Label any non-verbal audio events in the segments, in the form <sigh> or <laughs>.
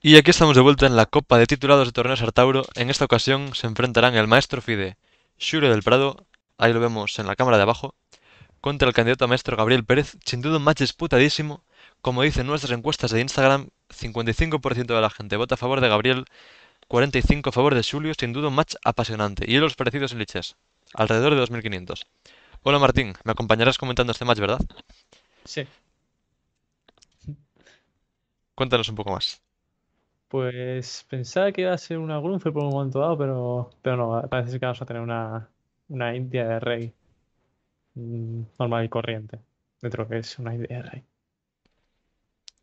Y aquí estamos de vuelta en la Copa de Titulados de Torneos Artauro. En esta ocasión se enfrentarán el maestro FIDE Shure del Prado, ahí lo vemos en la cámara de abajo, contra el candidato a maestro Gabriel Pérez, sin duda un match disputadísimo. Como dicen nuestras encuestas de Instagram, 55% de la gente vota a favor de Gabriel, 45% a favor de Julio, sin duda un match apasionante. Y los parecidos en liches, alrededor de 2.500. Hola Martín, me acompañarás comentando este match, ¿verdad? Sí. Cuéntanos un poco más. Pues pensaba que iba a ser una Grunfeld por un momento dado, pero, pero no, parece que vamos a tener una, India de Rey mm, normal y corriente, dentro de que es una India de Rey.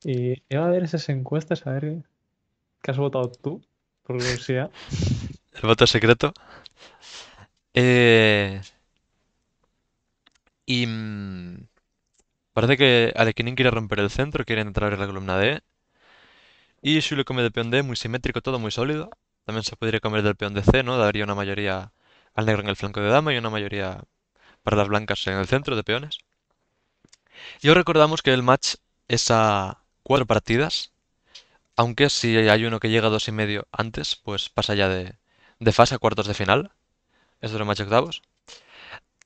Y iba a ver esas encuestas, a ver qué has votado tú, por curiosidad. <laughs> El voto secreto. Eh, y mm, parece que quien quiere romper el centro, quiere entrar en la columna D. Y le come del peón D, muy simétrico todo, muy sólido. También se podría comer del peón de C, ¿no? Daría una mayoría al negro en el flanco de dama y una mayoría para las blancas en el centro de peones. Y os recordamos que el match es a cuatro partidas, aunque si hay uno que llega a dos y medio antes, pues pasa ya de, fase a cuartos de final. Es otro match octavos.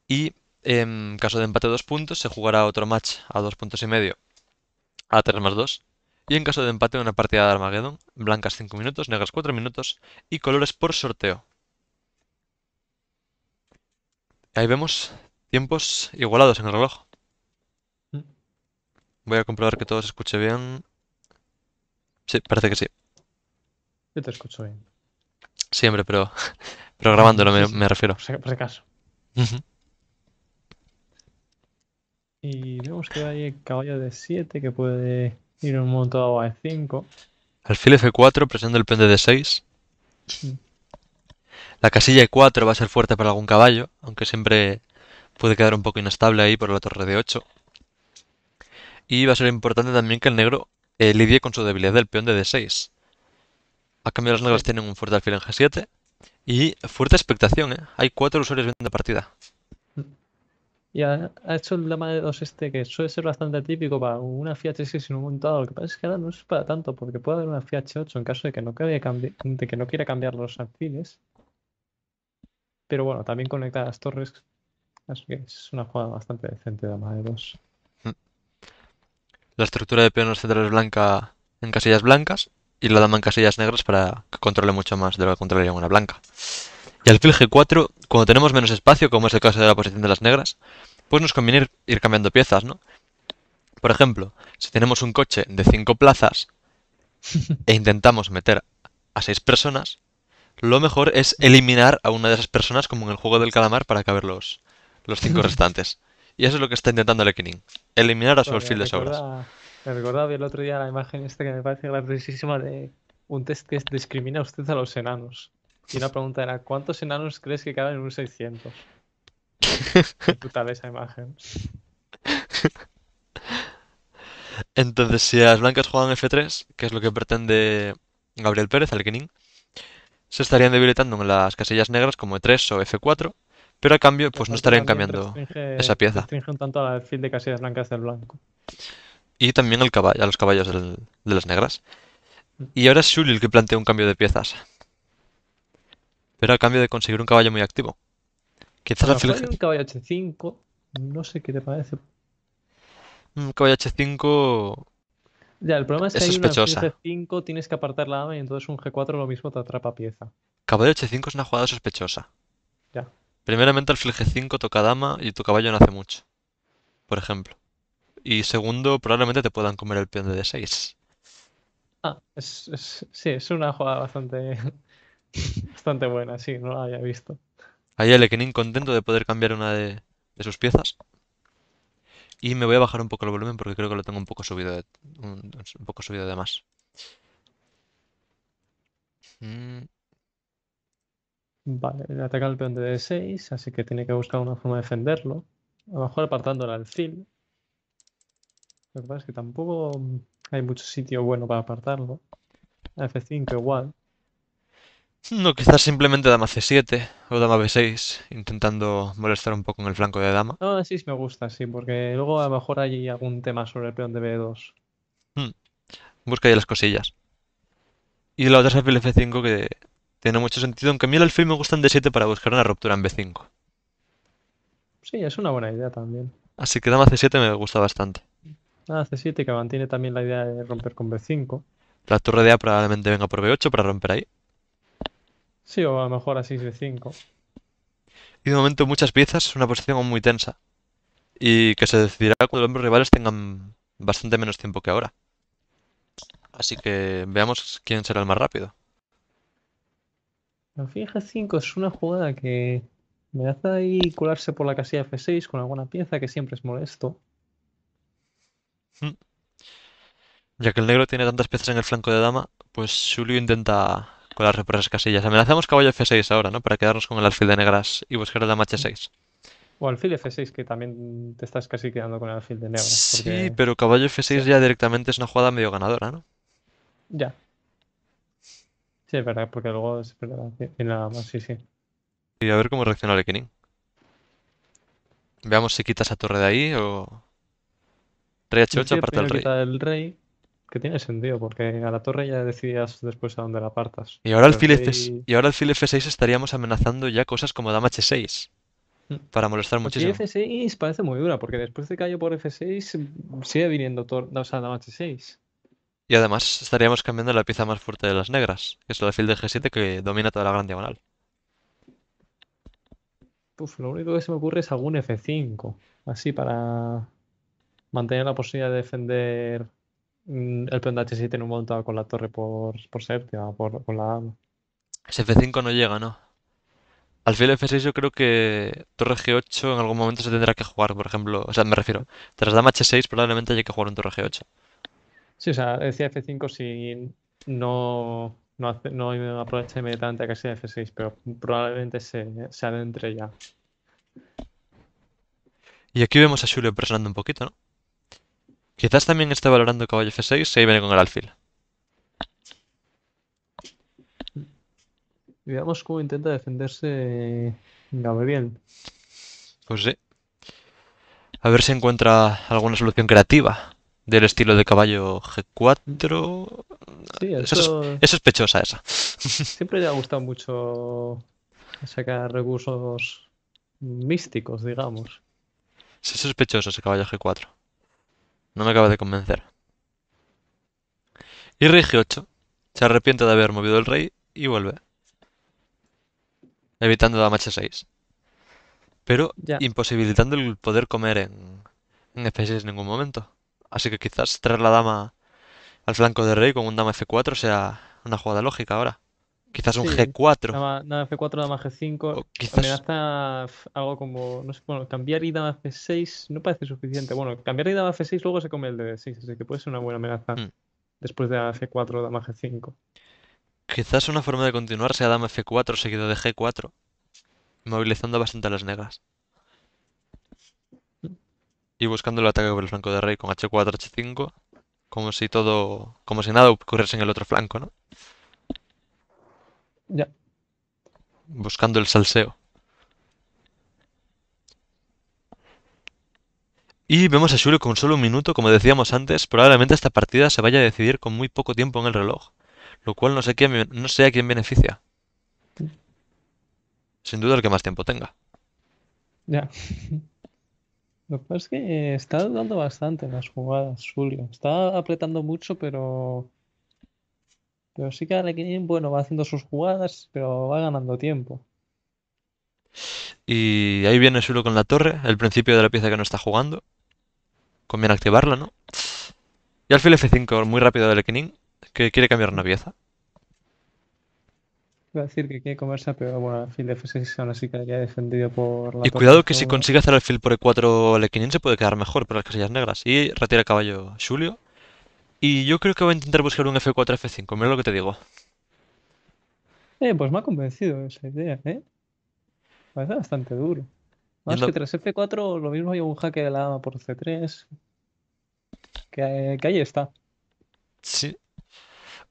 Y en caso de empate a dos puntos, se jugará otro match a dos puntos y medio a 3 más 2 y en caso de empate una partida de Armageddon, blancas 5 minutos, negras 4 minutos y colores por sorteo. Ahí vemos tiempos igualados en el reloj. Voy a comprobar que todo se escuche bien. Sí, parece que sí. Yo te escucho bien. Siempre, pero, <laughs> pero grabándolo me, refiero. Por si acaso. Y vemos que hay caballo de 7 que puede y un montado a E5. Alfil F4, presionando el peón de D6. Mm. La casilla E4 va a ser fuerte para algún caballo, aunque siempre puede quedar un poco inestable ahí por la torre de 8. Y va a ser importante también que el negro eh, lidie con su debilidad del peón de D6. A cambio los negros tienen un fuerte alfil en G7 y fuerte expectación, ¿eh? Hay cuatro usuarios viendo partida. Y ha, hecho el dama de dos este, que suele ser bastante típico para una Fiat 6 en un montado. Lo que pasa es que ahora no es para tanto, porque puede haber una Fiat 8 en caso de que no, de que no quiera cambiar los alfiles. Pero bueno, también conecta las torres. Así que es una jugada bastante decente de de 2. Hmm. La estructura de peones centrales blanca en casillas blancas y la dama en casillas negras para que controle mucho más de lo que controlaría una blanca. Y al fil G4, cuando tenemos menos espacio, como es el caso de la posición de las negras, pues nos conviene ir, cambiando piezas, ¿no? Por ejemplo, si tenemos un coche de 5 plazas <laughs> e intentamos meter a 6 personas, lo mejor es eliminar a una de esas personas como en el juego del calamar para caber los, los cinco <laughs> restantes. Y eso es lo que está intentando Lekining, eliminar a su alfil de sobras. Me recordaba el otro día la imagen esta que me parece graciosísima de un test que discrimina usted a los enanos. Y una pregunta era, ¿cuántos enanos crees que quedan en un 600? <laughs> Puta esa imagen. Entonces, si las blancas juegan F3, que es lo que pretende Gabriel Pérez, alkening se estarían debilitando en las casillas negras como E3 o F4, pero a cambio pues no estarían cambiando esa pieza. Restringe tanto al alfil de casillas blancas del blanco. Y también el caballo, a los caballos de las negras. Mm. Y ahora es Shuli el que plantea un cambio de piezas pero a cambio de conseguir un caballo muy activo. Quizás alfil... Un caballo H5, no sé qué te parece. Mm, un caballo H5. Ya, el problema es que hay una G5, tienes que apartar la dama y entonces un G4 lo mismo te atrapa pieza. Caballo H5 es una jugada sospechosa. Ya. Primeramente, alfil G5 toca dama y tu caballo no hace mucho. Por ejemplo. Y segundo, probablemente te puedan comer el peón de D6. Ah, es, sí, es una jugada bastante Bastante buena, sí, no la había visto. Hay Alekenin contento de poder cambiar una de, sus piezas. Y me voy a bajar un poco el volumen porque creo que lo tengo un poco subido de, un, poco subido más. Mm. Vale, le ataca el peón de D6, así que tiene que buscar una forma de defenderlo. A lo mejor apartando el alfil. Lo que pasa es que tampoco hay mucho sitio bueno para apartarlo. F5 igual. No, quizás simplemente dama c7 o dama b6, intentando molestar un poco en el flanco de dama. No, sí, sí me gusta, sí, porque luego a lo mejor hay algún tema sobre el peón de b2. Hmm. Busca ya las cosillas. Y la otra es el f5 que tiene mucho sentido, aunque a mí el alfil me gusta en d7 para buscar una ruptura en b5. Sí, es una buena idea también. Así que dama c7 me gusta bastante. Dama c7 que mantiene también la idea de romper con b5. La torre de A probablemente venga por b8 para romper ahí. Sí, o a lo mejor 6 de 5. Y de momento muchas piezas, una posición muy tensa. Y que se decidirá cuando los rivales tengan bastante menos tiempo que ahora. Así que veamos quién será el más rápido. La fija 5 es una jugada que me hace ahí colarse por la casilla F6 con alguna pieza que siempre es molesto. Hmm. Ya que el negro tiene tantas piezas en el flanco de dama, pues Julio intenta con las represas casillas. Amenazamos caballo F6 ahora, ¿no? Para quedarnos con el alfil de negras y buscar el dama H6. O alfil F6, que también te estás casi quedando con el alfil de negras. Sí, pero caballo F6 ya directamente es una jugada medio ganadora, ¿no? Ya. Sí, es verdad, porque luego es verdad. nada más. Sí, sí. Y a ver cómo reacciona el Veamos si quitas esa torre de ahí o... Rey H8 aparte del rey que tiene sentido, porque a la torre ya decidías después a dónde la apartas. Y ahora el fil, F... y ahora 6 estaríamos amenazando ya cosas como dama H6. Mm. Para molestar muchísimo. Y F6 parece muy dura, porque después de cayó por F6 sigue viniendo torre o dama H6. Y además estaríamos cambiando la pieza más fuerte de las negras, que es el fil de G7 mm. que domina toda la gran diagonal. lo único que se me ocurre es algún F5, así para mantener la posibilidad de defender Mm, el h7 tiene un montado con la torre por, por séptima, por, la dama. Ese F5 no llega, ¿no? Al Alfil F6 yo creo que torre G8 en algún momento se tendrá que jugar, por ejemplo. O sea, me refiero, tras dama H6 probablemente haya que jugar un torre G8. Sí, o sea, decía F5 si no, no, aprovecha inmediatamente a casi F6, pero probablemente se, se adentre ya. Y aquí vemos a Julio presionando un poquito, ¿no? Quizás también esté valorando caballo f6 si ahí viene con el alfil. Veamos cómo intenta defenderse eh, Gabriel. Pues sí. A ver si encuentra alguna solución creativa del estilo de caballo G4. Sí, eso... es, es, sospechosa esa. <laughs> Siempre le ha gustado mucho sacar recursos místicos, digamos. Sí, es sospechoso ese caballo G4. No me acaba de convencer. Y rey G8. Se arrepiente de haber movido el rey y vuelve. Evitando dama H6. Pero imposibilitando el poder comer en, en F6 en ningún momento. Así que quizás traer la dama al flanco de rey con un dama F4 sea una jugada lógica ahora. Quizás un G4. Dama, F4, dama G5. Amenaza algo como. No sé, bueno, cambiar y dama F6 no parece suficiente. Bueno, cambiar y dama F6 luego se come el d 6 así que puede ser una buena amenaza hmm. después de dama F4, dama G5. Quizás una forma de continuar sea dama F4 seguido de G4, movilizando bastante a las negras Y buscando el ataque por el flanco de rey con H4, H5, como si todo, como si nada ocurriese en el otro flanco, ¿no? Ya. Buscando el salseo. Y vemos a Julio con solo un minuto, como decíamos antes, probablemente esta partida se vaya a decidir con muy poco tiempo en el reloj, lo cual no sé, no sé a quién beneficia. Sin duda el que más tiempo tenga. Ya. <laughs> Lo que pasa es que eh, está dando bastante en las jugadas, Julio. Está apretando mucho, pero pero sí que bueno, va haciendo sus jugadas, pero va ganando tiempo. Y ahí viene Sulo con la torre, el principio de la pieza que no está jugando. Conviene activarla, ¿no? Y alfil F5, muy rápido de Alequín, que quiere cambiar una pieza. Va a decir que quiere comerse, pero bueno, alfil F6 aún así ha defendido por la Y cuidado que si consigue hacer el alfil por E4 Alequín se puede quedar mejor por las casillas negras. Y retira caballo Julio. Y yo creo que voy a intentar buscar un F4, F5, mira lo que te digo. Eh, pues me ha convencido esa idea, ¿eh? Parece bastante duro. Más que tras F4 lo mismo hay un jaque de la dama por C3. Que, ahí está. Sí.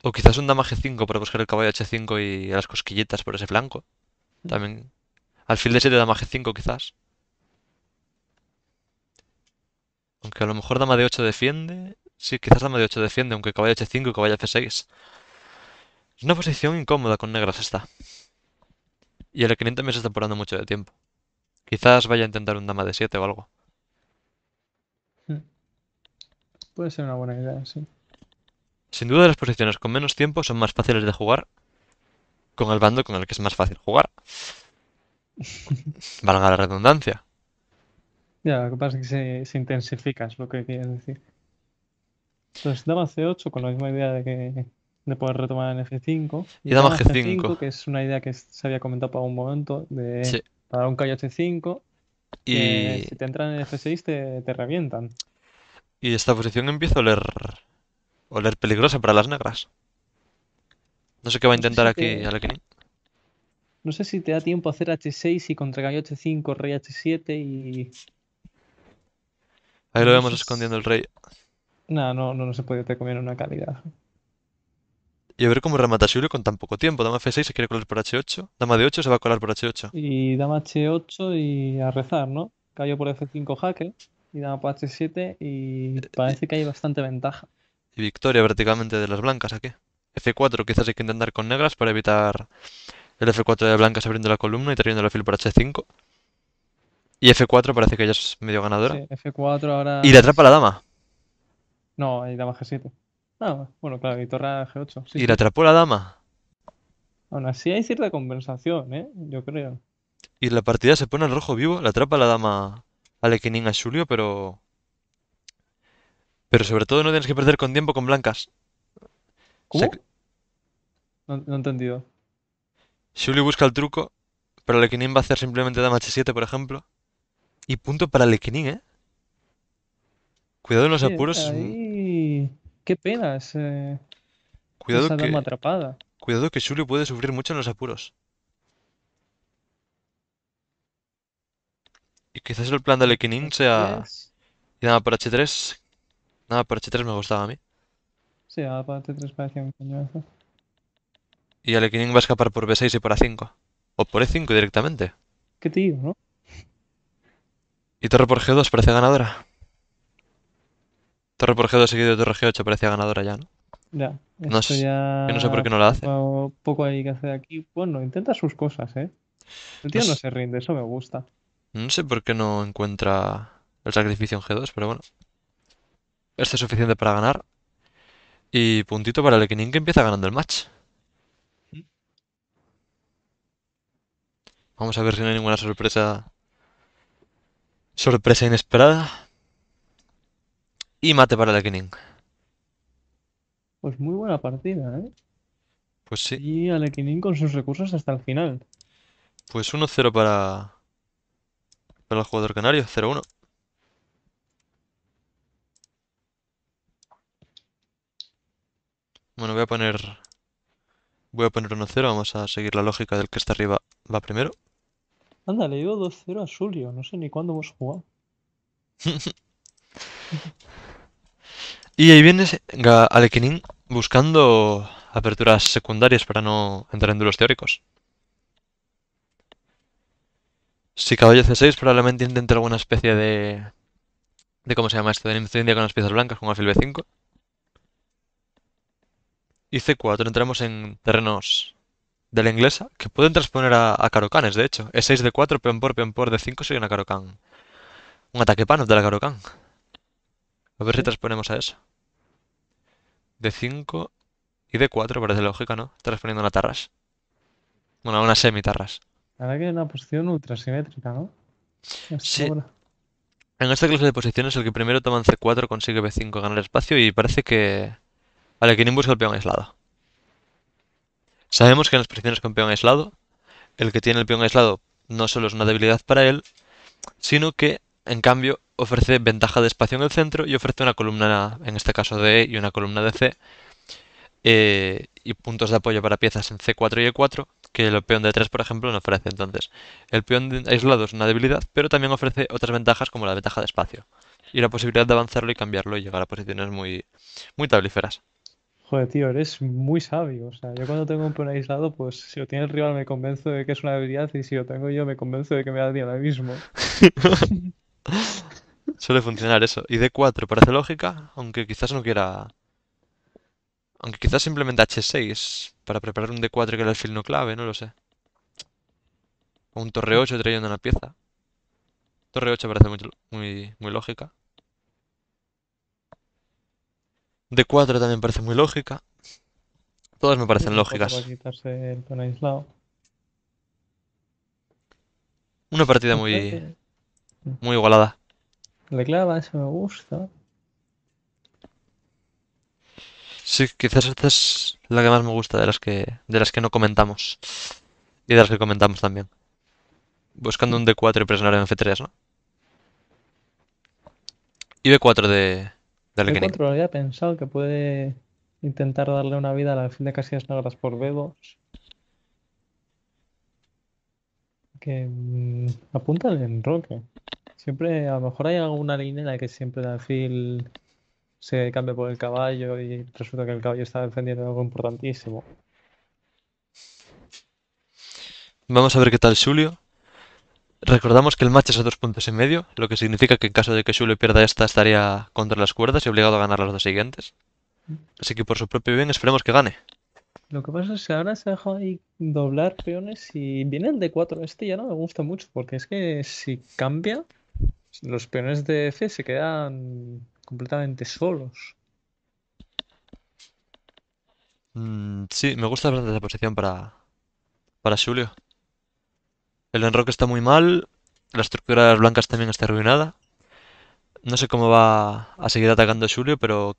O quizás un dama G5 para buscar el caballo H5 y las cosquilletas por ese flanco. Mm. También. Al fin de 7 dama G5 quizás. Aunque a lo mejor dama D8 defiende. Sí, quizás dama de 8 defiende, aunque caballo H5 y caballo F6. Es una posición incómoda con negras esta. Y el E500 me está apurando mucho de tiempo. Quizás vaya a intentar un dama de 7 o algo. Hmm. Puede ser una buena idea, sí. Sin duda las posiciones con menos tiempo son más fáciles de jugar con el bando con el que es más fácil jugar. <laughs> Valga la redundancia. Ya, lo que pasa es que se, se intensifica, es lo que quieres decir. Entonces dama C8 con la misma idea de que de poder retomar en F5. Y, dama G5. que es una idea que se había comentado para un momento, de para un callo H5. Y si te entran en F6 te, revientan. Y esta posición empieza a oler, oler peligrosa para las negras. No sé qué va a intentar aquí No sé si te da tiempo a hacer H6 y contra callo H5, rey H7 y... Ahí lo vemos escondiendo el rey. No, no, no, se puede comer una calidad. Y a ver cómo remata julio con tan poco tiempo. Dama F6 se quiere colar por H8. Dama D8 se va a colar por H8. Y dama H8 y a rezar, ¿no? Cayó por F5 jaque y dama por H7 y eh, parece eh, que hay bastante ventaja. Y victoria prácticamente de las blancas aquí. F4 quizás hay que intentar con negras para evitar el F4 de blancas abriendo la columna y trayendo el fil por H5. Y F4 parece que ya es medio ganadora. F4 ahora... Y le atrapa la dama. No, hay dama G7. Ah, bueno, claro, y torre G8. ¿Y le la atrapó la dama? Aún así hay cierta compensación, ¿eh? Yo creo. Y la partida se pone en rojo vivo, la atrapa la dama Alekinen a Julio, pero... Pero sobre todo no tienes que perder con tiempo con blancas. ¿Cómo? No, he entendido. Julio busca el truco, pero Alequinin va a hacer simplemente dama g 7 por ejemplo. Y punto para Alekinen, ¿eh? Cuidado en los apuros qué pena ese eh, cuidado que, atrapada. Cuidado que Julio puede sufrir mucho en los apuros. Y quizás el plan de Lekinin sea... Y nada, por H3... Nada, por H3 me gustaba a mí. Sí, nada, para H3 parecía un coñazo. Y Alekining va a escapar por B6 y por A5. O por E5 directamente. Qué tío, ¿no? Y torre por G2 parece ganadora. Torre por G2 seguido de Torre G8 parecía ganadora ya, ¿no? Ya. No, sé, ya... no sé por qué no la hace. Poco, hay que hacer aquí. Bueno, intenta sus cosas, ¿eh? El tío no, se rinde, eso me gusta. No sé por qué no encuentra el sacrificio en G2, pero bueno. Esto es suficiente para ganar. Y puntito para el que empieza ganando el match. Vamos a ver si no hay ninguna sorpresa. Sorpresa inesperada. Y mate para el Pues muy buena partida, ¿eh? Pues sí. Y Alekinin con sus recursos hasta el final. Pues 1-0 para... Para el jugador canario, 0-1. Bueno, voy a poner... Voy a poner 1-0, vamos a seguir la lógica del que está arriba va primero. Anda, le digo 2-0 a Zulio. no sé ni cuándo hemos jugado. <laughs> Y ahí viene Equinín buscando aperturas secundarias para no entrar en duros teóricos. Si caballo c6 probablemente intente alguna especie de... de ¿Cómo se llama esto? De India con las piezas blancas, con alfil b5. Y c4, entramos en terrenos de la inglesa, que pueden transponer a, carocanes, de hecho. E6 de 4, peón por, peón por, d5 sería una carocan Un ataque panos de la carocan A ver si transponemos a eso de 5 y de 4 parece lógica, ¿no? Estás una tarras. Bueno, una semi-tarras. Ahora que es una posición ultrasimétrica, ¿no? sí. En esta clase de posiciones, el que primero toma en C4 consigue B5 ganar espacio y parece que. Vale, quien busca el peón aislado. Sabemos que en las posiciones con peón aislado, el que tiene el peón aislado no solo es una debilidad para él, sino que, en cambio, ofrece ventaja de espacio en el centro y ofrece una columna, en este caso de E y una columna de C, eh, y puntos de apoyo para piezas en C4 y E4, que el peón de 3, por ejemplo, no ofrece. Entonces, el peón aislado es una debilidad, pero también ofrece otras ventajas como la ventaja de espacio y la posibilidad de avanzarlo y cambiarlo y llegar a posiciones muy, muy tablíferas. Joder, tío, eres muy sabio. O sea, yo cuando tengo un peón aislado, pues si lo tiene el rival me convenzo de que es una debilidad y si lo tengo yo me convenzo de que me da a mismo. <laughs> Suele funcionar eso. Y D4 parece lógica, aunque quizás no quiera... Aunque quizás simplemente H6 para preparar un D4 que el alfil no clave, no lo sé. O un torre 8 trayendo una pieza. Torre 8 parece muy, lógica. D4 también parece muy lógica. Todas me parecen lógicas. Una partida muy, muy igualada. Le clava, eso me gusta. Sí, quizás esta es la que más me gusta de las que de las que no comentamos. Y de las que comentamos también. Buscando un D4 y presionar en F3, ¿no? Y B4 de, de B4 había pensado que puede intentar darle una vida al fin alfil de casillas negras por B2. Que mmm, apunta al Siempre, a lo mejor hay alguna línea en la que siempre alfil se cambie por el caballo y resulta que el caballo está defendiendo algo importantísimo. Vamos a ver qué tal Julio. Recordamos que el match es a dos puntos y medio, lo que significa que en caso de que Julio pierda esta estaría contra las cuerdas y obligado a ganar las dos siguientes. Así que por su propio bien esperemos que gane. Lo que pasa es que ahora se ha dejado ahí doblar peones y viene el D4 este ya no me gusta mucho porque es que si cambia los peones de F se quedan completamente solos. Mm, sí, me gusta bastante esa posición para, para Julio. El enroque está muy mal, la estructura de blancas también está arruinada. No sé cómo va a seguir atacando Julio, pero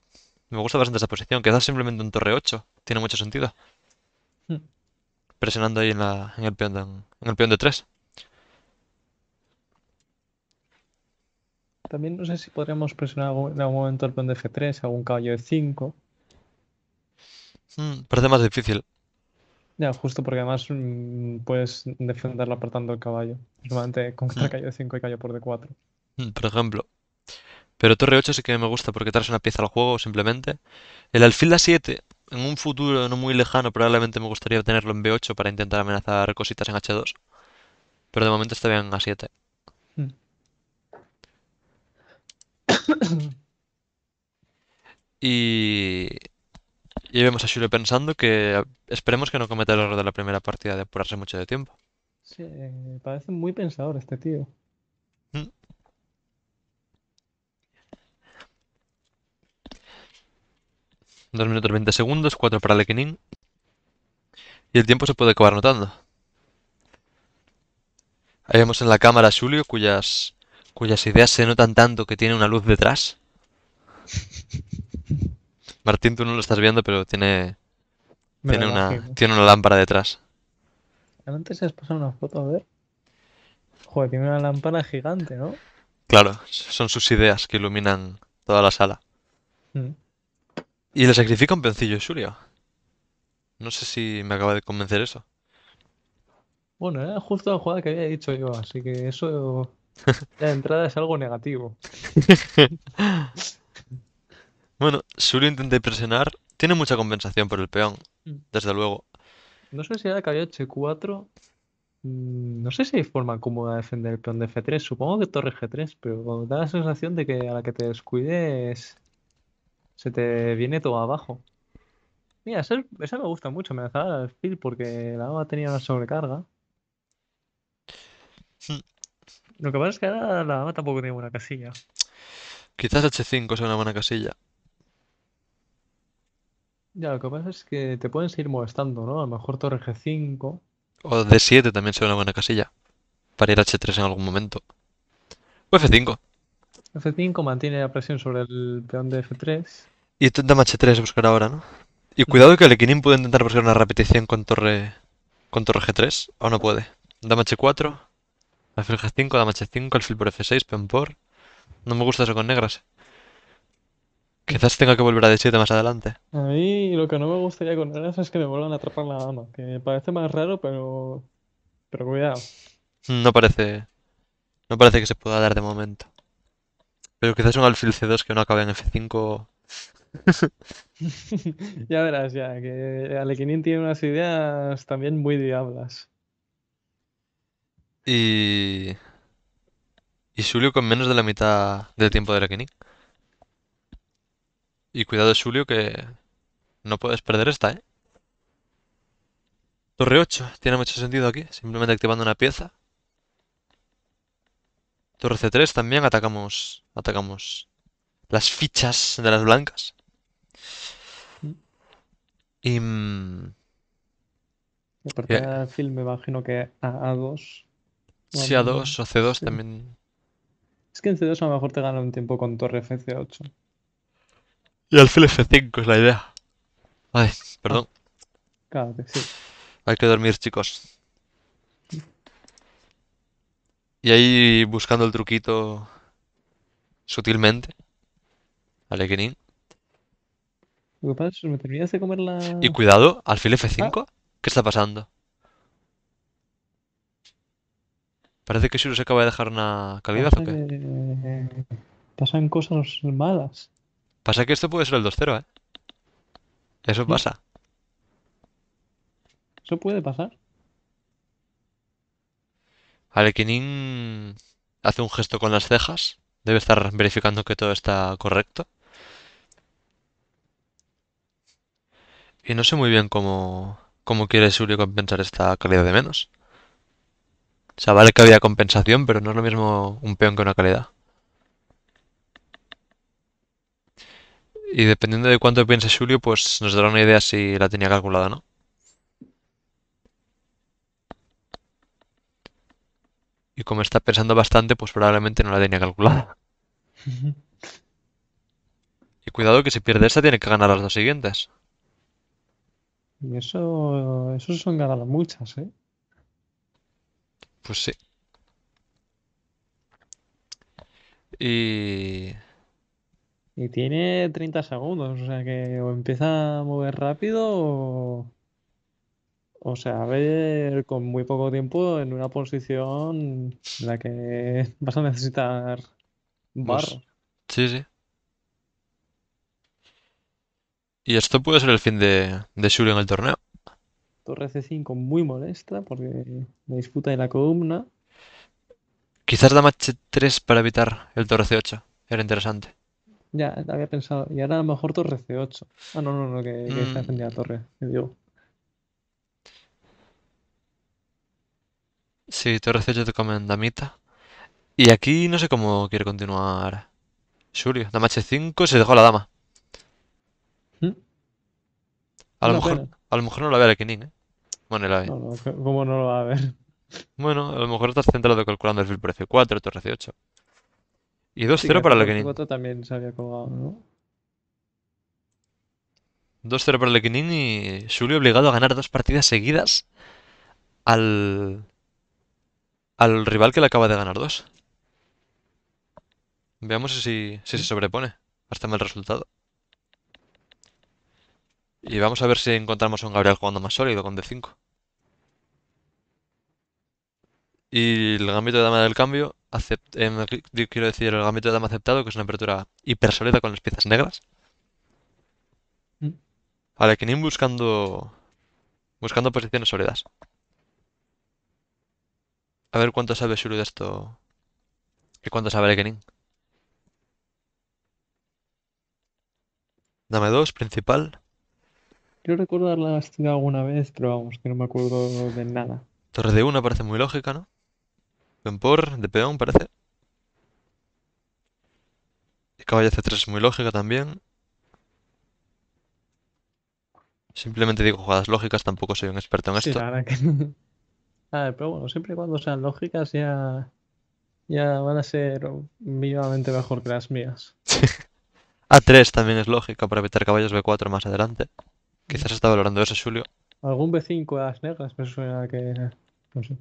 me gusta bastante esa posición. Quizás simplemente un torre 8, tiene mucho sentido. Hmm. Presionando ahí en, el peón en el peón de 3. También no sé si podríamos presionar en algún momento el peón de f 3 algún caballo de 5. Hmm, parece más difícil. Ya, justo porque además mm, puedes defenderlo apartando el caballo. Normalmente con mm. caballo de 5 y caballo por D4. Hmm, por ejemplo. Pero torre 8 sí que me gusta porque traes una pieza al juego simplemente. El alfil a 7, en un futuro no muy lejano, probablemente me gustaría tenerlo en B8 para intentar amenazar cositas en H2. Pero de momento está bien a 7. <laughs> Y, y vemos a Julio pensando que esperemos que no cometa el error de la primera partida de apurarse mucho de tiempo. Sí, parece muy pensador este tío. Mm. Dos minutos 20 segundos, cuatro para Lekinin. Y el tiempo se puede acabar notando. Ahí vemos en la cámara a Julio, cuyas cuyas ideas se notan tanto que tiene una luz detrás. <laughs> Martín, tú no lo estás viendo, pero tiene, tiene una, tiene, una, lámpara detrás. Antes se has pasado una foto, a ver. Joder, tiene una lámpara gigante, ¿no? Claro, son sus ideas que iluminan toda la sala. Mm. Y le sacrifica un pencillo de No sé si me acaba de convencer eso. Bueno, era justo la jugada que había dicho yo, así que eso <laughs> La entrada es algo negativo. <laughs> bueno, lo intenta presionar. Tiene mucha compensación por el peón, mm. desde luego. No sé si era que H4. Mm, no sé si hay forma cómoda de defender el peón de F3. Supongo que torre G3, pero da la sensación de que a la que te descuides se te viene todo abajo. Mira, esa, me gusta mucho, me dado el porque la agua tenía una sobrecarga. Sí. Hmm. Lo que pasa es que ahora la dama tampoco tiene buena casilla. Quizás H5 sea una buena casilla. Ya, lo que pasa es que te pueden seguir molestando, ¿no? A lo mejor torre G5. O D7 también sea una buena casilla. Para ir a H3 en algún momento. O F5. F5 mantiene la presión sobre el peón de F3. Y dama H3 buscar ahora, ¿no? Y cuidado que el Equinín puede intentar buscar una repetición con torre con torre G3. Aún no puede. Dama H4 alfil G5, dama H5, alfil por F6, peón por... No me gusta eso con negras. Quizás tenga que volver a D7 más adelante. A mí lo que no me gustaría con negras es que me vuelvan a atrapar la dama, que me parece más raro, pero... Pero cuidado. No parece... No parece que se pueda dar de momento. Pero quizás un alfil C2 que no acabe en F5... <laughs> ya verás, ya, que tiene unas ideas también muy diablas. Y. Y Julio con menos de la mitad del tiempo de Lequenín. Y cuidado, Julio, que no puedes perder esta, ¿eh? Torre 8, tiene mucho sentido aquí, simplemente activando una pieza. Torre C3 también atacamos, atacamos las fichas de las blancas. Y... Mm, Aparte eh, de me imagino que a A2 si a 2 o C2 también. Es que en C2 a lo mejor te gana un tiempo con torre FC8. Y alfil F5 es la idea. Ay, perdón. Ah, claro que sí. Hay que dormir, chicos. Y ahí buscando el truquito sutilmente Alegrín... pasa me terminas de comer la. Y cuidado, alfil F5. Ah. ¿Qué está pasando? Parece que se acaba de dejar una calidad o qué. Pasan cosas malas. Pasa que esto puede ser el 2-0, ¿eh? Eso pasa. Eso puede pasar. Alequinin hace un gesto con las cejas. Debe estar verificando que todo está correcto. Y no sé muy bien cómo, cómo quiere Sulio compensar esta calidad de menos. O sea, vale que había compensación, pero no es lo mismo un peón que una calidad. Y dependiendo de cuánto piense Julio, pues nos dará una idea si la tenía calculada o no. Y como está pensando bastante, pues probablemente no la tenía calculada. <laughs> y cuidado que si pierde esta tiene que ganar las dos siguientes. Y eso, eso son ganadas muchas, ¿eh? Pues sí. Y... tiene 30 segundos, o sea que o empieza a mover rápido o... O sea, a ver, con muy poco tiempo en una posición en la que <laughs> vas a necesitar bar. sí, sí. Y esto puede ser el fin de, de Shuri en el torneo torre C5 muy molesta porque me disputa en la columna. Quizás dama H3 para evitar el torre C8. Era interesante. Ya, había pensado. Y ahora a lo mejor torre C8. Ah, no, no, no, que, que mm. está la torre. Me Sí, torre C8 te comen damita. Y aquí no sé cómo quiere continuar Julio Dama H5 se dejó la dama. ¿Mm? A, lo mejor, a lo, mejor, no la ve el ¿eh? No, no, ¿Cómo no lo va a ver? Bueno, a lo mejor estás centrado calculando el precio 4, torre C8. Y 2-0 para el también 2 2-0 para Lequinini y Julio obligado a ganar dos partidas seguidas al, al rival que le acaba de ganar dos. Veamos si, si se sobrepone. Hasta mal resultado. Y vamos a ver si encontramos un Gabriel jugando más sólido con D5. Y el gambito de dama del cambio, em, quiero decir, el gambito de dama aceptado, que es una apertura hiper sólida con las piezas negras. Mm. Vale, buscando buscando posiciones sólidas. A ver cuánto sabe Shuru de esto. ¿Y cuánto sabe Kenin? Dame dos, principal. Quiero recordarla alguna vez, pero vamos, que no me acuerdo de nada. Torre de 1 parece muy lógica, ¿no? Por de peón parece. Y caballo C3 es muy lógica también. Simplemente digo jugadas lógicas, tampoco soy un experto en esto. que <laughs> A ver, pero bueno, siempre y cuando sean lógicas ya, ya van a ser vivamente mejor que las mías. A3 <laughs> también es lógica para evitar caballos B4 más adelante. Quizás está valorando eso, Julio. Algún B5 a las negras, me suena que. No sé.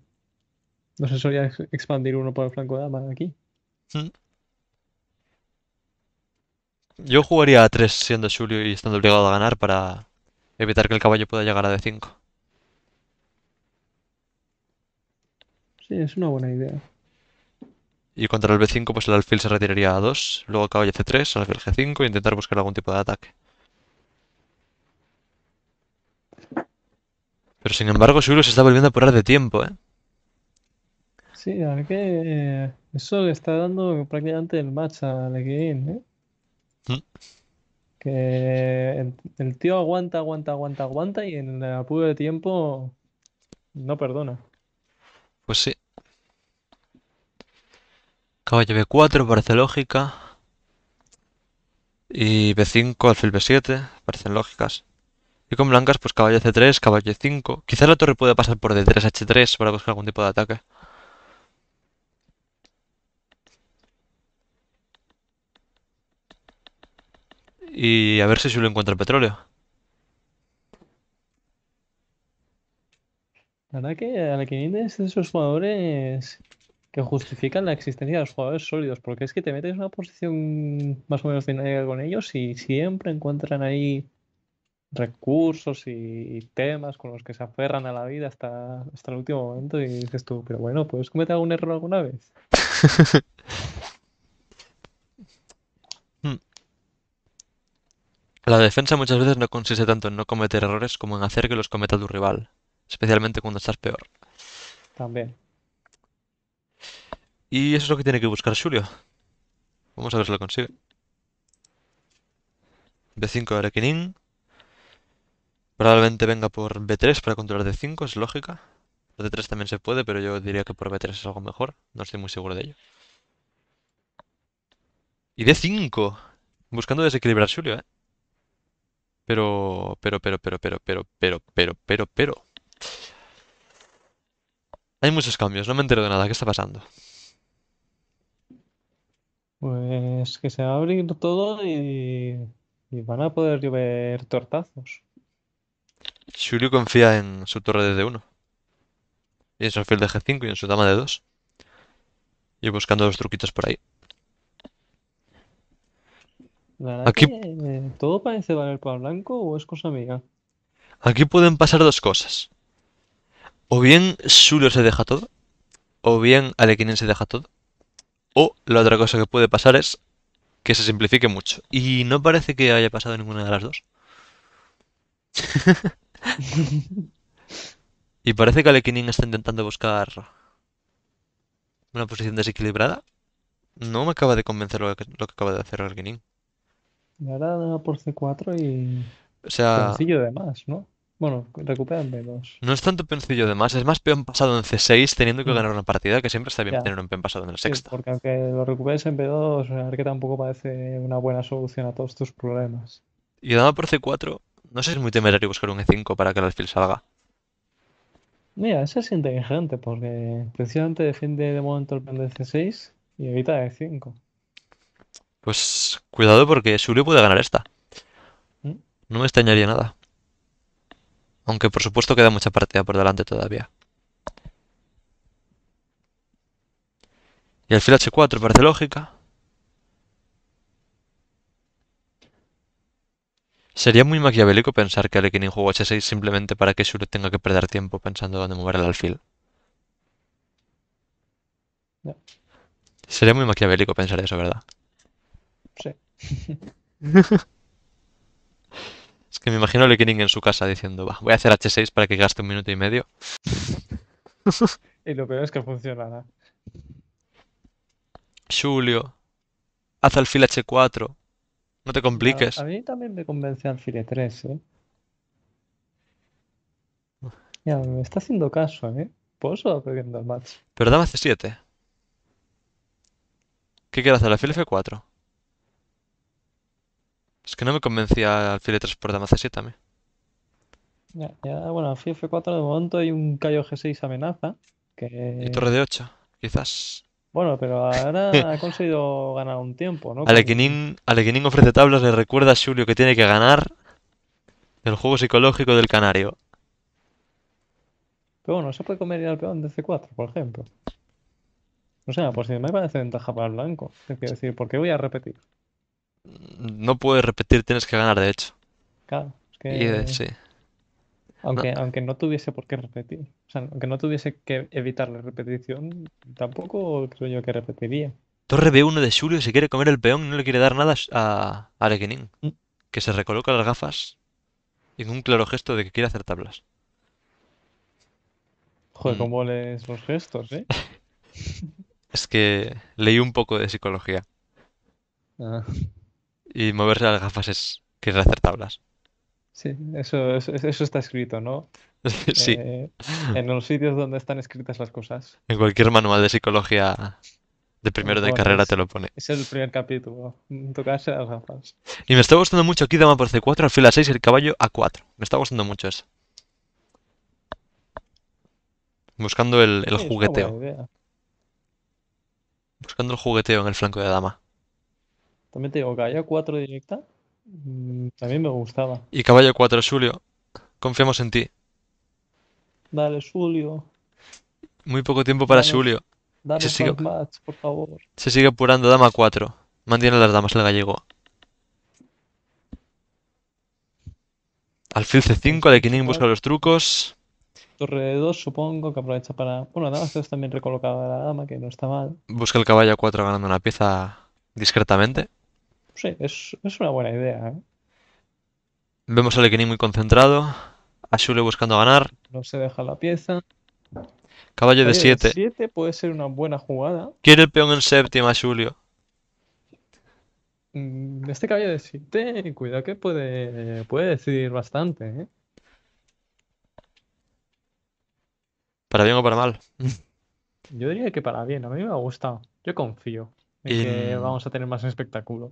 No se solía expandir uno por el flanco de dama aquí. Mm. Yo jugaría a 3 siendo Julio y estando obligado a ganar para evitar que el caballo pueda llegar a D5. Sí, es una buena idea. Y contra el B5, pues el alfil se retiraría a 2, luego caballo C3, alfil G5 e intentar buscar algún tipo de ataque. Pero sin embargo, seguro se está volviendo a apurar de tiempo, ¿eh? Sí, a ver qué... Eh, eso le está dando prácticamente el match a Leguin, ¿eh? Mm. Que el, tío aguanta, aguanta, aguanta, aguanta y en el apuro de tiempo no perdona. Pues sí. Caballo B4 parece lógica. Y B5, alfil B7, parecen lógicas. Y con blancas, pues caballo c3, caballo 5 Quizás la torre pueda pasar por d3 h3 para buscar algún tipo de ataque. Y a ver si lo encuentra el petróleo. La verdad que la es de esos jugadores que justifican la existencia de los jugadores sólidos, porque es que te metes en una posición más o menos dinámica con ellos y siempre encuentran ahí recursos y, temas con los que se aferran a la vida hasta, hasta el último momento y dices tú, pero bueno, ¿puedes cometer algún error alguna vez? <laughs> Hmm. la defensa muchas veces no consiste tanto en no cometer errores como en hacer que los cometa tu rival, especialmente cuando estás peor. También. Y eso es lo que tiene que buscar Julio. Vamos a ver si lo consigue. B5 de Probablemente venga por B3 para controlar D5, es lógica. Por D3 también se puede, pero yo diría que por B3 es algo mejor. No estoy muy seguro de ello. Y D5. Buscando desequilibrar Julio, ¿eh? Pero, pero, pero, pero, pero, pero, pero, pero, pero, pero. Hay muchos cambios, no me entero de nada. ¿Qué está pasando? Pues que se va a abrir todo y, y van a poder llover tortazos. Julio confía en su torre de d 1. Y en su alfil de G5 y en su dama de 2. Y buscando los truquitos por ahí. Aquí... Eh, todo parece valer para blanco o es cosa mía. Aquí pueden pasar dos cosas. O bien Shulio se deja todo, o bien Alequinen se deja todo, o la otra cosa que puede pasar es que se simplifique mucho. Y no parece que haya pasado ninguna de las dos. <laughs> <laughs> y parece que Alekinin está intentando buscar una posición desequilibrada. No me acaba de convencer lo que, acaba de hacer Alekinin. Y ahora por C4 y. O sea. Sencillo de más, ¿no? Bueno, en B2. No es tanto peoncillo de más, es más peón pasado en C6 teniendo que mm. ganar una partida, que siempre está bien tener un peón pasado en el sexto. porque aunque lo recuperes en B2, que tampoco parece una buena solución a todos tus problemas. Y daba por C4, no sé si es muy temerario buscar un E5 para que el alfil salga. Mira, eso es inteligente porque precisamente defiende de momento el de C6 y evita E5. E pues cuidado porque Sulio puede ganar esta. ¿Mm? No me extrañaría nada. Aunque por supuesto queda mucha partida por delante todavía. Y alfil H4 parece lógica. Sería muy maquiavélico pensar que Alekhine jugó h6 simplemente para que Shure tenga que perder tiempo pensando dónde mover el alfil. Sería muy maquiavélico pensar eso, ¿verdad? Sí. <laughs> es que me imagino a en su casa diciendo, va, voy a hacer h6 para que gaste un minuto y medio. <laughs> y lo peor es que funcionará. Julio, haz alfil h4, no te compliques. A, mí también me convenció alfile 3, ¿eh? Ya, me está haciendo caso, ¿eh? Por eso va el match. Pero dama C7. ¿Qué quiere hacer? Alfil F4. Es que no me convencía alfil 3 por dama C7 a mí. Ya, ya, bueno, alfil F4 de momento hay un callo G6 amenaza. Que... Y torre de 8, quizás. Bueno, pero ahora <laughs> ha conseguido ganar un tiempo, ¿no? Alequinin, ofrece tablas, le recuerda a Julio que tiene que ganar el juego psicológico del canario. Pero bueno, se puede comer al peón de C4, por ejemplo. O sea, por pues si me parece ventaja para el blanco. Es decir, ¿por qué voy a repetir? No puedes repetir, tienes que ganar, de hecho. Claro, es que... sí. Aunque no. tuviese por qué repetir, o sea, aunque no tuviese que evitar la repetición, tampoco creo yo que repetiría. Torre B1 de Julio se quiere comer el peón y no le quiere dar nada a Arequenín, mm. que se recoloca las gafas en un claro gesto de que quiere hacer tablas. Joder, mm. cómo lees los gestos, ¿eh? <laughs> es que leí un poco de psicología. Ah. Y moverse las gafas es querer hacer tablas. Sí, eso, está escrito, ¿no? <laughs> Sí. Eh, en los sitios donde están escritas las cosas. En cualquier manual de psicología de primero de carrera te lo pone. Es el primer capítulo. las pues. Y me está gustando mucho aquí dama por C4, alfil A6 y el caballo A4. Me está gustando mucho eso. Buscando el, jugueteo. Buscando el jugueteo en el flanco de dama. También te digo, caballo A4 directa. Mm, también me gustaba. Y caballo 4, Julio. Confiamos en ti. Dale, Julio. Muy poco tiempo para Julio. Dame se sigue, por favor. Se sigue apurando, dama 4. Mantiene las damas el gallego. Alfil C5, de pues busca los trucos. Torre de 2, supongo que aprovecha para. Bueno, además dama también recolocada la dama, que no está mal. Busca el caballo 4 ganando una pieza discretamente. Sí, es, es una buena idea. ¿eh? Vemos a equiní muy concentrado. A Julio buscando ganar. No se deja la pieza. Caballo de 7. 7 puede ser una buena jugada. Quiere el peón en séptima, Julio. Mm, este caballo de 7, cuidado que puede, puede decidir bastante. ¿eh? Para bien o para mal. Yo diría que para bien, a mí me ha gustado. Yo confío en que vamos a tener más espectáculo.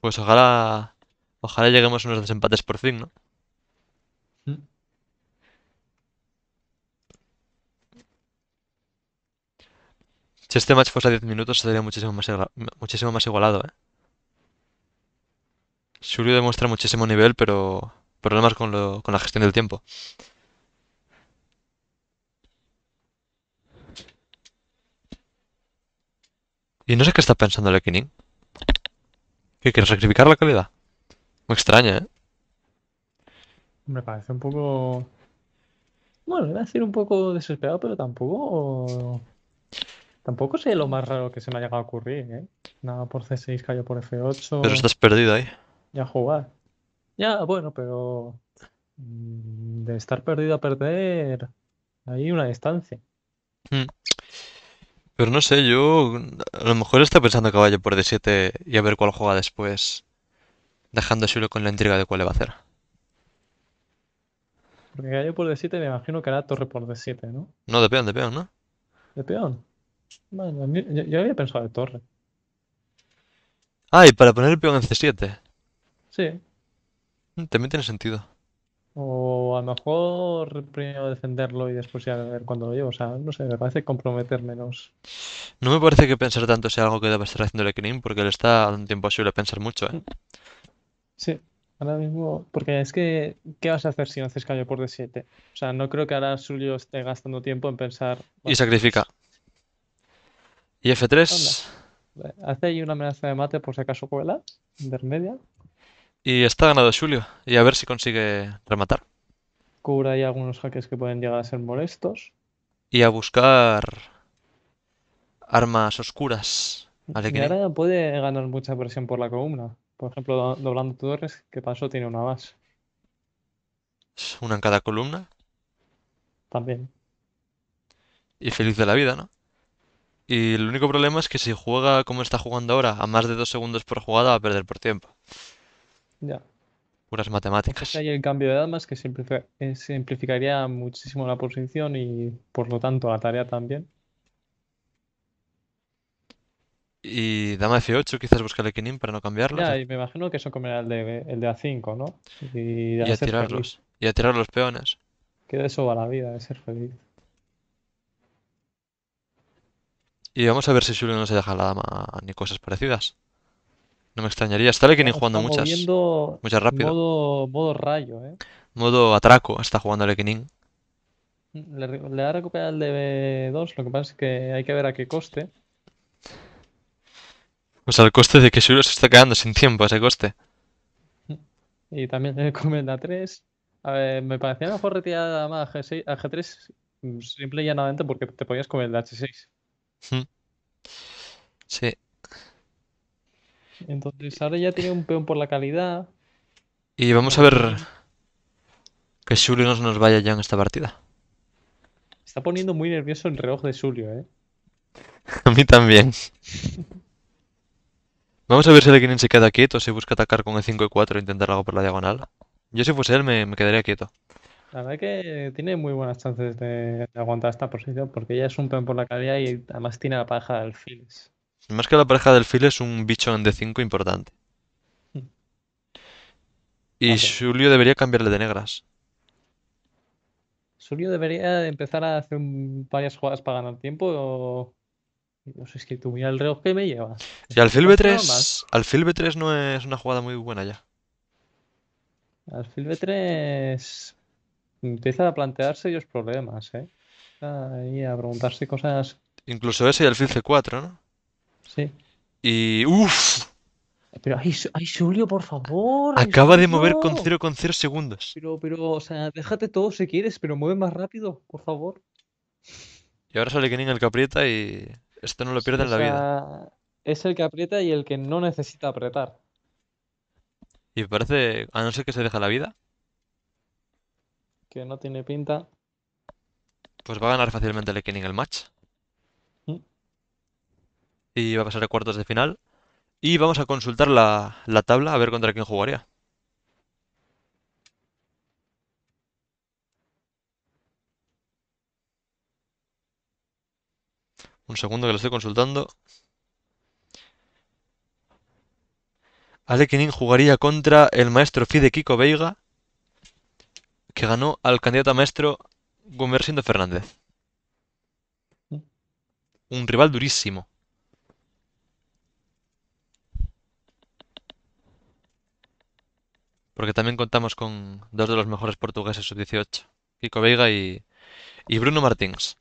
Pues ojalá. Ojalá lleguemos a unos desempates por fin, ¿no? Mm. Si este match fuese a 10 minutos, sería muchísimo más, muchísimo más igualado, ¿eh? Shuryu demuestra muchísimo nivel, pero problemas con, lo, con la gestión del tiempo. Y no sé qué está pensando Lekinin. ¿Qué ¿Quieres sacrificar la calidad? Muy extraña, ¿eh? Me parece un poco. Bueno, iba a decir un poco desesperado, pero tampoco. Tampoco sé lo más raro que se me haya llegado a ocurrir, ¿eh? Nada por C6 cayó por F8. Pero estás perdido ahí. Ya jugar. Ya, bueno, pero. Mm, de estar perdido a perder. Hay una distancia. Hmm. Pero no sé, yo a lo mejor está pensando caballo por D7 y a ver cuál juega después, dejando solo con la intriga de cuál le va a hacer. Porque caballo por D7 me imagino que hará torre por D7, ¿no? No, de peón, de peón, ¿no? De peón. Bueno, yo había pensado de torre. Ah, y para poner el peón en C7. Sí. Mm, también tiene sentido. O a lo mejor primero defenderlo y después ya ver cuándo lo llevo. O sea, no sé, me parece comprometer menos. No me parece que pensar tanto sea algo que deba estar haciendo el Ekrim, porque él está dando tiempo a pensar mucho, ¿eh? Sí, ahora mismo. Porque es que, ¿qué vas a hacer si no haces cambio por D7? O sea, no creo que ahora Suyo esté gastando tiempo en pensar. y sacrifica. Pues, y F3. Hace ahí una amenaza de mate por si acaso cuela, intermedia. Y está ganado Julio. Y a ver si consigue rematar. Cubra ahí algunos hackers que pueden llegar a ser molestos. Y a buscar armas oscuras. Y ahora puede ganar mucha presión por la columna. Por ejemplo, doblando torres, que pasó tiene una más. ¿Una en cada columna? También. Y feliz de la vida, ¿no? Y el único problema es que si juega como está jugando ahora, a más de dos segundos por jugada, va a perder por tiempo. Ya. Puras matemáticas. Hay el cambio de damas que eh, simplificaría muchísimo la posición y por lo tanto la tarea también. Y dama F8, quizás buscarle el para no cambiarlo. Ya, ¿eh? y me imagino que eso comerá el de, A5, ¿no? Y, a tirarlos. Y a tirar los peones. Que de eso va la vida, de ser feliz. Y vamos a ver si Julio no se deja la dama ni cosas parecidas. No me extrañaría. Está Lekinin jugando muchas. muchas rápido. Modo, modo rayo, ¿eh? Modo atraco está jugando Lekinin. Le, le ha recuperado el de 2 lo que pasa es que hay que ver a qué coste. Pues al coste de que Shiro se está quedando sin tiempo ese coste. Y también <laughs> el a 3. A ver, me parecía mejor retirar más a, g G3 mm, simple y llanamente porque te podías comer el H6. Sí. Entonces ahora ya tiene un peón por la calidad. Y vamos a ver que Julio no nos vaya ya en esta partida. Está poniendo muy nervioso el reloj de Julio, ¿eh? <laughs> A mí también. Vamos a ver si viene se queda quieto, si busca atacar con el 5 y 4 e intentar algo por la diagonal. Yo si fuese él me, quedaría quieto. La verdad es que tiene muy buenas chances de, aguantar esta posición porque ya es un peón por la calidad y además tiene la paja de alfiles. Más que la pareja del Phil es un bicho en D5 importante. Mm. Y Julio debería cambiarle de negras. Julio debería empezar a hacer varias jugadas para ganar tiempo o... No pues sé, es que tú mira el reloj que me llevas. Y al alfil B3, B3 no es una jugada muy buena ya. Al Alfil B3 empieza a plantearse ellos problemas, ¿eh? Y a preguntarse cosas. Incluso ese y Phil C4, ¿no? Sí. Y. ¡Uf! Pero, ay, Julio, por favor. Acaba de mover con 0,0 segundos. Pero, pero, o sea, déjate todo si quieres, pero mueve más rápido, por favor. Y ahora sale Kenin el que aprieta y esto no lo pierde en la vida. Es el que aprieta y el que no necesita apretar. Y parece, a no ser que se deja la vida. Que no tiene pinta. Pues va a ganar fácilmente el Kenin el match y va a pasar a cuartos de final. Y vamos a consultar la, tabla a ver contra quién jugaría. Un segundo que lo estoy consultando. Alekinin jugaría contra el maestro Fide Kiko Veiga, que ganó al candidato a maestro Gumersindo Fernández. Un rival durísimo. Que también contamos con dos de los mejores portugueses sub-18, Kiko Veiga y, y Bruno Martins.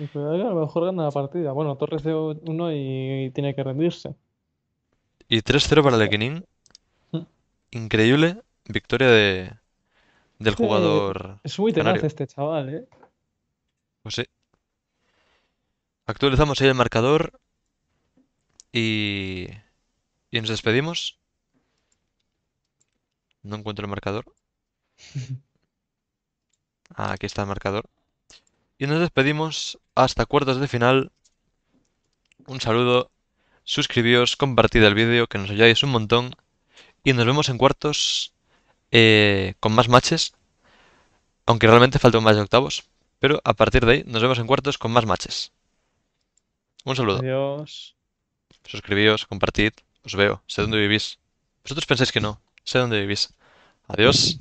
Y a lo mejor gana la partida. Bueno, Torres de uno y, tiene que rendirse. Y 3-0 para Lequinin. Increíble victoria de, del jugador. Es muy tenaz este chaval, ¿eh? Pues sí. Actualizamos ahí el marcador y, y nos despedimos. No encuentro el marcador. <laughs> Ah, aquí está el marcador. Y nos despedimos hasta cuartos de final. Un saludo, suscribíos, compartid el vídeo, que nos ayudáis un montón. Y nos vemos en cuartos eh, con más matches. Aunque realmente faltan más de octavos. Pero a partir de ahí nos vemos en cuartos con más matches. Un saludo. Adiós. Suscribíos, compartid. Os veo. Sé dónde vivís. Vosotros pensáis que no. Sé dónde vivís. Adiós.